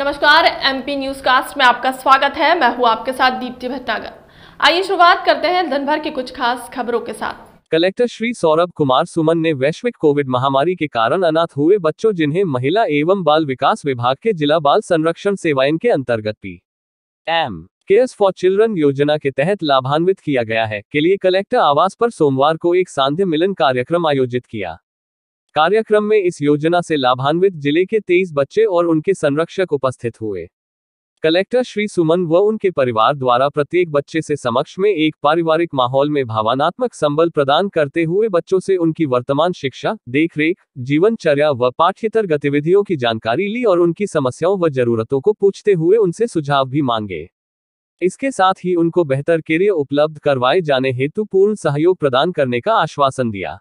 नमस्कार MP news cast में आपका स्वागत है मैं हूँ आपके साथ दीप्ति भट्टागर आइए शुरुआत करते हैं दिनभर की कुछ खास खबरों के साथ कलेक्टर श्री सौरभ कुमार सुमन ने वैश्विक कोविड महामारी के कारण अनाथ हुए बच्चों जिन्हें महिला एवं बाल विकास विभाग के जिला बाल संरक्षण सेवाएं के अंतर्गत P M cares for children योजना के तहत लाभान्वित किया गया है के लिए कलेक्टर आवास पर सोमवार को एक सांध्य मिलन कार्यक्रम आयोजित किया कार्यक्रम में इस योजना से लाभान्वित जिले के तेईस बच्चे और उनके संरक्षक उपस्थित हुए कलेक्टर श्री सुमन व उनके परिवार द्वारा प्रत्येक बच्चे से समक्ष में एक पारिवारिक माहौल में भावनात्मक संबल प्रदान करते हुए बच्चों से उनकी वर्तमान शिक्षा देखरेख जीवनचर्या व पाठ्यतर गतिविधियों की जानकारी ली और उनकी समस्याओं व जरूरतों को पूछते हुए उनसे सुझाव भी मांगे इसके साथ ही उनको बेहतर केरियर उपलब्ध करवाए जाने हेतु पूर्ण सहयोग प्रदान करने का आश्वासन दिया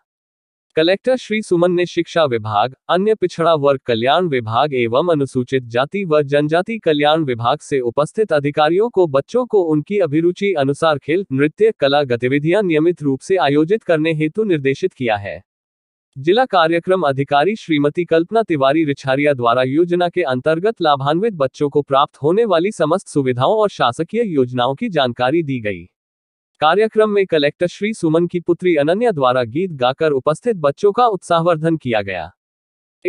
कलेक्टर श्री सुमन ने शिक्षा विभाग अन्य पिछड़ा वर्ग कल्याण विभाग एवं अनुसूचित जाति व जनजाति कल्याण विभाग से उपस्थित अधिकारियों को बच्चों को उनकी अभिरुचि अनुसार खेल नृत्य कला गतिविधियां नियमित रूप से आयोजित करने हेतु निर्देशित किया है जिला कार्यक्रम अधिकारी श्रीमती कल्पना तिवारी रिछारिया द्वारा योजना के अंतर्गत लाभान्वित बच्चों को प्राप्त होने वाली समस्त सुविधाओं और शासकीय योजनाओं की जानकारी दी गई कार्यक्रम में कलेक्टर श्री सुमन की पुत्री अनन्या द्वारा गीत गाकर उपस्थित बच्चों का उत्साहवर्धन किया गया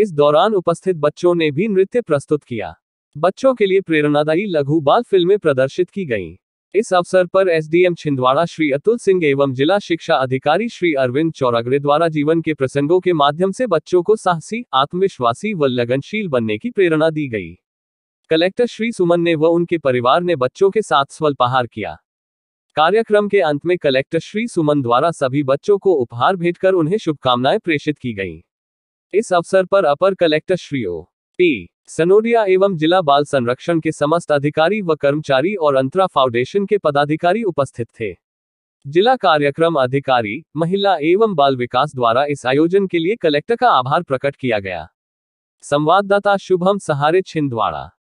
इस दौरान उपस्थित बच्चों ने भी नृत्य प्रस्तुत किया बच्चों के लिए प्रेरणादायी लघु बाल फिल्में प्रदर्शित की गईं। इस अवसर पर एसडीएम छिंदवाड़ा श्री अतुल सिंह एवं जिला शिक्षा अधिकारी श्री अरविंद चौरागरे द्वारा जीवन के प्रसंगों के माध्यम से बच्चों को साहसी आत्मविश्वासी व लगनशील बनने की प्रेरणा दी गई कलेक्टर श्री सुमन ने व उनके परिवार ने बच्चों के साथ स्वल्पहार किया कार्यक्रम के अंत में कलेक्टर श्री सुमन द्वारा सभी बच्चों को उपहार भेंट कर उन्हें शुभकामनाएं प्रेषित की गईं। इस अवसर पर अपर collector Shri O P Sanoria एवं जिला बाल संरक्षण के समस्त अधिकारी व कर्मचारी और अंतरा फाउंडेशन के पदाधिकारी उपस्थित थे जिला कार्यक्रम अधिकारी महिला एवं बाल विकास द्वारा इस आयोजन के लिए कलेक्टर का आभार प्रकट किया गया संवाददाता शुभम सहारे छिंदवाड़ा